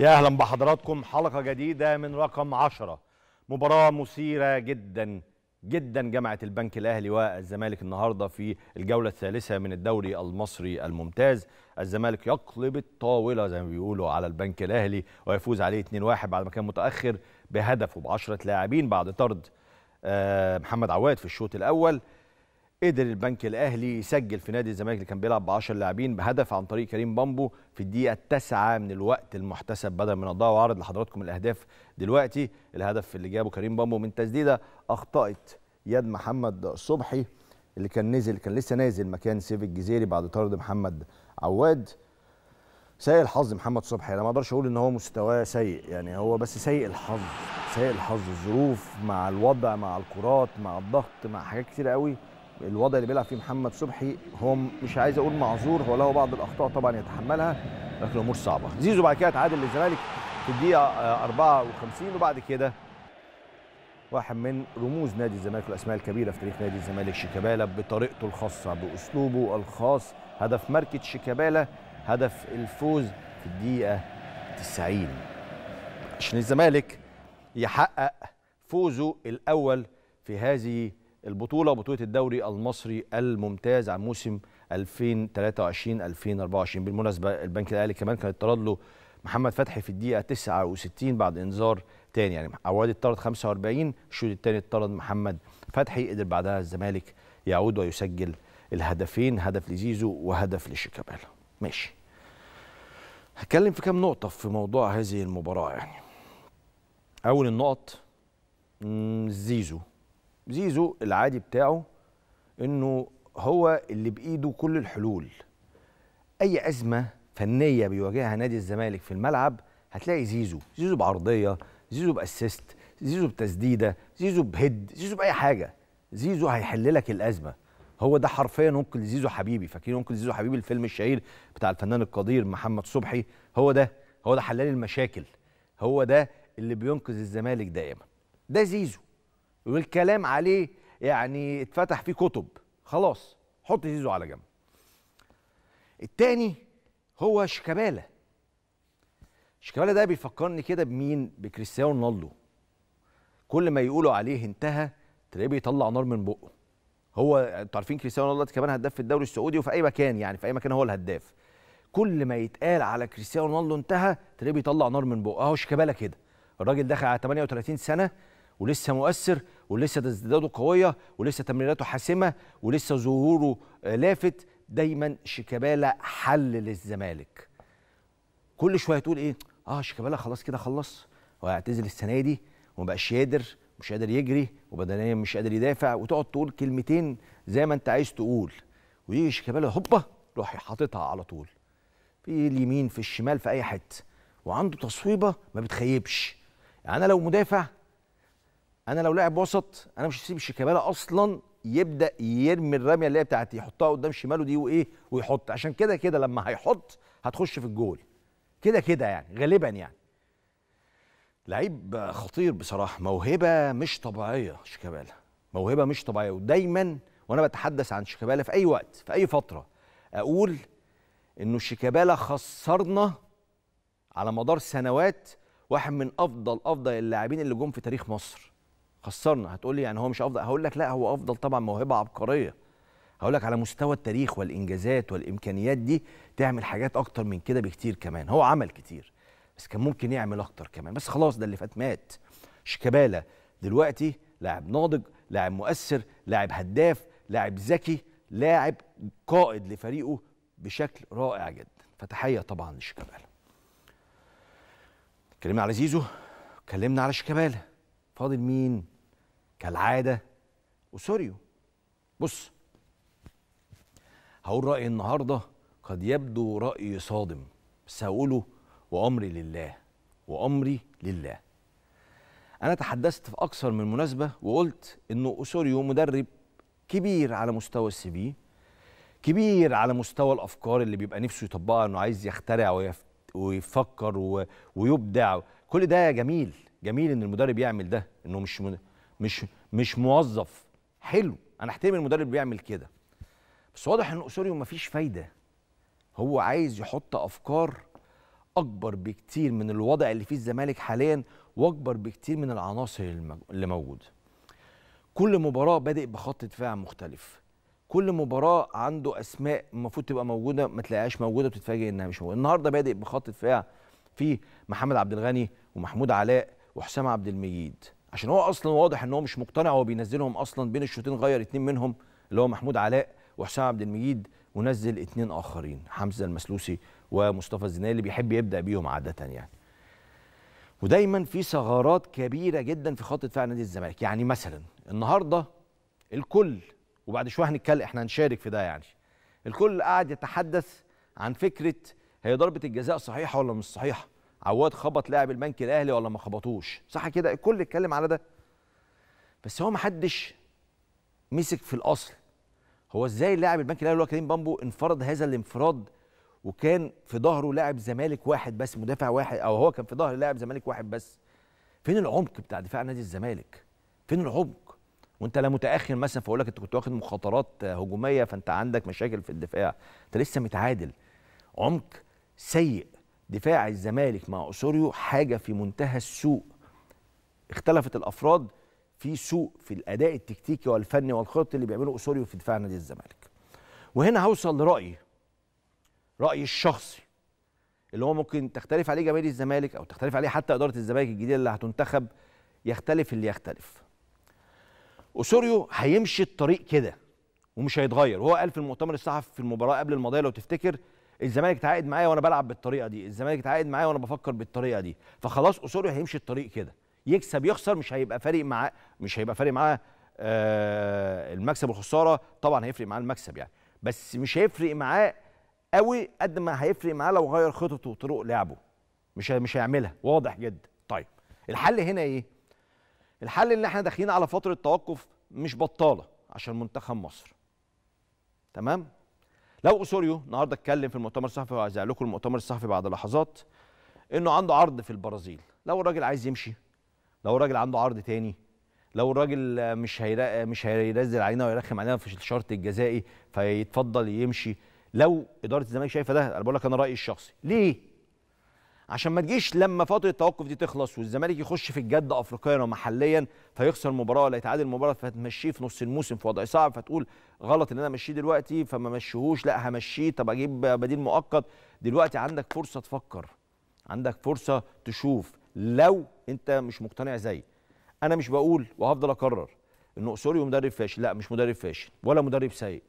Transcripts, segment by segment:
يا اهلا بحضراتكم حلقه جديده من رقم 10 مباراه مثيره جدا جدا جامعه البنك الاهلي والزمالك النهارده في الجوله الثالثه من الدوري المصري الممتاز الزمالك يقلب الطاوله زي ما بيقولوا على البنك الاهلي ويفوز عليه 2-1 بعد ما كان متاخر بهدف وبعشرة 10 لاعبين بعد طرد آه، محمد عواد في الشوط الاول قدر البنك الاهلي يسجل في نادي الزمالك اللي كان بيلعب ب 10 لاعبين بهدف عن طريق كريم بامبو في الدقيقه التاسعه من الوقت المحتسب بدل من الضوء وعرض لحضراتكم الاهداف دلوقتي الهدف اللي جابه كريم بامبو من تسديده اخطات يد محمد صبحي اللي كان نزل كان لسه نازل مكان سيف الجزيري بعد طرد محمد عواد سيء الحظ محمد صبحي انا ما اقدرش اقول ان هو مستواه سيء يعني هو بس سيء الحظ سيء الحظ الظروف مع الوضع مع الكرات مع الضغط مع حاجات كتير قوي الوضع اللي بيلعب فيه محمد صبحي هو مش عايز اقول معذور هو له بعض الاخطاء طبعا يتحملها لكن الامور صعبه زيزو بعد كده اتعادل للزمالك في الدقيقه 54 آه، وبعد كده واحد من رموز نادي الزمالك والاسماء الكبيره في تاريخ نادي الزمالك شيكابالا بطريقته الخاصه باسلوبه الخاص هدف ماركت شيكابالا هدف الفوز في الدقيقه 90 عشان الزمالك يحقق فوزه الاول في هذه البطولة بطولة الدوري المصري الممتاز عن موسم 2023 2024 بالمناسبة البنك الأهلي كمان كان اتطرد له محمد فتحي في الدقيقة 69 بعد انذار تاني يعني عواد اتطرد 45 الشوط الثاني اتطرد محمد فتحي قدر بعدها الزمالك يعود ويسجل الهدفين هدف لزيزو وهدف لشيكابالا ماشي هتكلم في كام نقطة في موضوع هذه المباراة يعني أول النقط زيزو زيزو العادي بتاعه انه هو اللي بايده كل الحلول اي ازمه فنيه بيواجهها نادي الزمالك في الملعب هتلاقي زيزو زيزو بعرضيه زيزو باسيست زيزو بتسديده زيزو بهد زيزو باي حاجه زيزو هيحل لك الازمه هو ده حرفيا ممكن زيزو حبيبي فاكرين ممكن زيزو حبيبي الفيلم الشهير بتاع الفنان القدير محمد صبحي هو ده هو ده حلال المشاكل هو ده اللي بينقذ الزمالك دائما ده زيزو والكلام عليه يعني اتفتح فيه كتب خلاص حط زيزو على جنب التاني هو شيكابالا شيكابالا ده بيفكرني كده بمين بكريستيانو رونالدو كل ما يقولوا عليه انتهى تلاقيه بيطلع نار من بقه هو انتوا عارفين كريستيانو رونالدو كمان هداف في الدوري السعودي وفي اي مكان يعني في اي مكان هو الهداف كل ما يتقال على كريستيانو رونالدو انتهى تلاقيه بيطلع نار من بقه اهو شيكابالا كده الراجل دخل على 38 سنه ولسه مؤثر ولسه تسديداته قويه ولسه تمريراته حاسمه ولسه ظهوره لافت دايما شيكابالا حل للزمالك كل شويه تقول ايه اه شيكابالا خلاص كده خلص وهيعتزل السنه دي ومبقاش قادر مش قادر يجري وبدنيا مش قادر يدافع وتقعد تقول كلمتين زي ما انت عايز تقول ويجي شيكابالا هوبا روح حاططها على طول في اليمين في الشمال في اي حته وعنده تصويبه ما بتخيبش يعني انا لو مدافع انا لو لاعب وسط انا مش هسيب شيكابالا اصلا يبدا يرمي الرميه اللي هي بتاعتي يحطها قدام شماله دي وايه ويحط عشان كده كده لما هيحط هتخش في الجول كده كده يعني غالبا يعني لعيب خطير بصراحه موهبه مش طبيعيه شيكابالا موهبه مش طبيعيه ودايما وانا بتحدث عن شيكابالا في اي وقت في اي فتره اقول انه شيكابالا خسرنا على مدار سنوات واحد من افضل افضل اللاعبين اللي جم في تاريخ مصر خسرنا هتقول لي يعني هو مش افضل هقول لك لا هو افضل طبعا موهبه عبقريه هقول لك على مستوى التاريخ والانجازات والامكانيات دي تعمل حاجات اكتر من كده بكتير كمان هو عمل كتير بس كان ممكن يعمل اكتر كمان بس خلاص ده اللي فات مات شيكابالا دلوقتي لاعب ناضج لاعب مؤثر لاعب هداف لاعب ذكي لاعب قائد لفريقه بشكل رائع جدا فتحيه طبعا لشيكابالا اتكلمنا على زيزو اتكلمنا على شيكابالا فاضل مين كالعاده وسوريو بص هقول رايي النهارده قد يبدو راي صادم بس هقوله وامري لله وامري لله انا تحدثت في اكثر من مناسبه وقلت انه اسوريو مدرب كبير على مستوى السي في كبير على مستوى الافكار اللي بيبقى نفسه يطبقها انه عايز يخترع ويفكر ويبدع كل ده جميل جميل ان المدرب يعمل ده انه مش مش مش موظف حلو انا احترم المدرب بيعمل كده بس واضح ان اسوريو مفيش فايده هو عايز يحط افكار اكبر بكتير من الوضع اللي فيه الزمالك حاليا واكبر بكتير من العناصر اللي موجوده كل مباراه بادئ بخط دفاع مختلف كل مباراه عنده اسماء المفروض تبقى موجوده ما تلاقيهاش موجوده وتتفاجئ انها مش موجوده النهارده بادئ بخط دفاع فيه محمد عبد الغني ومحمود علاء وحسام عبد المجيد عشان هو اصلا واضح ان هو مش مقتنع هو بينزلهم اصلا بين الشوطين غير اتنين منهم اللي هو محمود علاء وحسام عبد المجيد ونزل اتنين اخرين حمزه المسلوسي ومصطفى الزناوي اللي بيحب يبدا بيهم عاده يعني ودايما في ثغرات كبيره جدا في خط دفاع نادي الزمالك يعني مثلا النهارده الكل وبعد شويه هنتكلم احنا هنشارك في ده يعني الكل قاعد يتحدث عن فكره هي ضربه الجزاء صحيحه ولا مش صحيحه عواد خبط لاعب البنك الاهلي ولا ما خبطوش صح كده الكل اتكلم على ده بس هو ما حدش مسك في الاصل هو ازاي لاعب البنك الاهلي اللي هو كريم بامبو انفرد هذا الانفراد وكان في ظهره لاعب زمالك واحد بس مدافع واحد او هو كان في ظهر لاعب زمالك واحد بس فين العمق بتاع دفاع نادي الزمالك فين العمق وانت لا متاخر مثلا فاقول لك انت كنت واخد مخاطرات هجوميه فانت عندك مشاكل في الدفاع انت لسه متعادل عمق سيء دفاع الزمالك مع اسوريو حاجة في منتهى السوء اختلفت الأفراد في سوء في الأداء التكتيكي والفني والخط اللي بيعمله اسوريو في دفاع نادي الزمالك وهنا هوصل لرأيي رأيي الشخصي اللي هو ممكن تختلف عليه جماهير الزمالك أو تختلف عليه حتى إدارة الزمالك الجديدة اللي هتنتخب يختلف اللي يختلف اسوريو هيمشي الطريق كده ومش هيتغير وهو قال في المؤتمر الصحفي في المباراة قبل الماضية لو تفتكر الزمالك اتعاقد معايا وانا بلعب بالطريقه دي الزمالك اتعاقد معايا وانا بفكر بالطريقه دي فخلاص اصوله هيمشي الطريق كده يكسب يخسر مش هيبقى فارق معاه مش هيبقى فارق معاه آه، المكسب والخساره طبعا هيفرق معاه المكسب يعني بس مش هيفرق معاه قوي قد ما هيفرق معاه لو غير خططه وطرق لعبه مش مش هيعملها واضح جدا طيب الحل هنا ايه الحل ان احنا داخلين على فتره توقف مش بطاله عشان منتخب مصر تمام لو اسوريو النهارده اتكلم في المؤتمر الصحفي وعايز لكم المؤتمر الصحفي بعد لحظات انه عنده عرض في البرازيل لو الراجل عايز يمشي لو الراجل عنده عرض تاني لو الراجل مش هيرا... مش هينزل علينا ويرخم علينا في الشرط الجزائي فيتفضل يمشي لو اداره الزمالك شايفه ده انا بقول لك انا رايي الشخصي ليه عشان ما تجيش لما فتره التوقف دي تخلص والزمالك يخش في الجد افريقيا ومحليا فيخسر مباراه ولا يتعادل مباراه فتمشيه في نص الموسم في وضع صعب فتقول غلط ان انا امشيه دلوقتي فما مشيهوش لا همشيه طب اجيب بديل مؤقت دلوقتي عندك فرصه تفكر عندك فرصه تشوف لو انت مش مقتنع زي انا مش بقول وهفضل اكرر انه سوري مدرب فاشل لا مش مدرب فاشل ولا مدرب سيء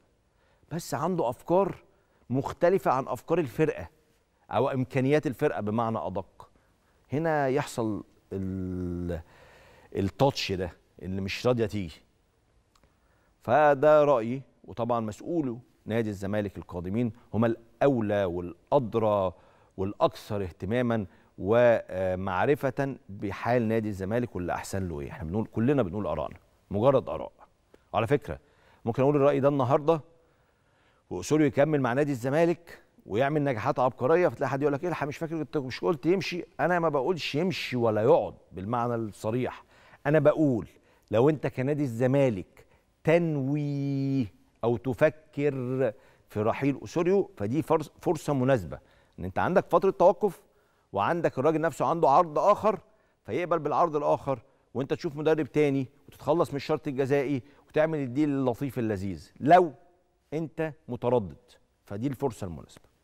بس عنده افكار مختلفه عن افكار الفرقه او امكانيات الفرقه بمعنى ادق هنا يحصل التاتش ده اللي مش راضيه تيجي فده رايي وطبعا مسؤوله نادي الزمالك القادمين هما الاولى والادرى والاكثر اهتماما ومعرفه بحال نادي الزمالك واللي احسن له ايه احنا بنقول كلنا بنقول ارائنا مجرد اراء على فكره ممكن اقول الراي ده النهارده واصوله يكمل مع نادي الزمالك ويعمل نجاحات عبقريه فتلاقي حد يقول لك الحق مش فاكر انت مش قلت يمشي انا ما بقولش يمشي ولا يقعد بالمعنى الصريح انا بقول لو انت كنادي الزمالك تنوي او تفكر في رحيل اسوريو فدي فرصه مناسبه ان انت عندك فتره توقف وعندك الراجل نفسه عنده عرض اخر فيقبل بالعرض الاخر وانت تشوف مدرب تاني وتتخلص من الشرط الجزائي وتعمل الديل اللطيف اللذيذ لو انت متردد فدي الفرصه المناسبه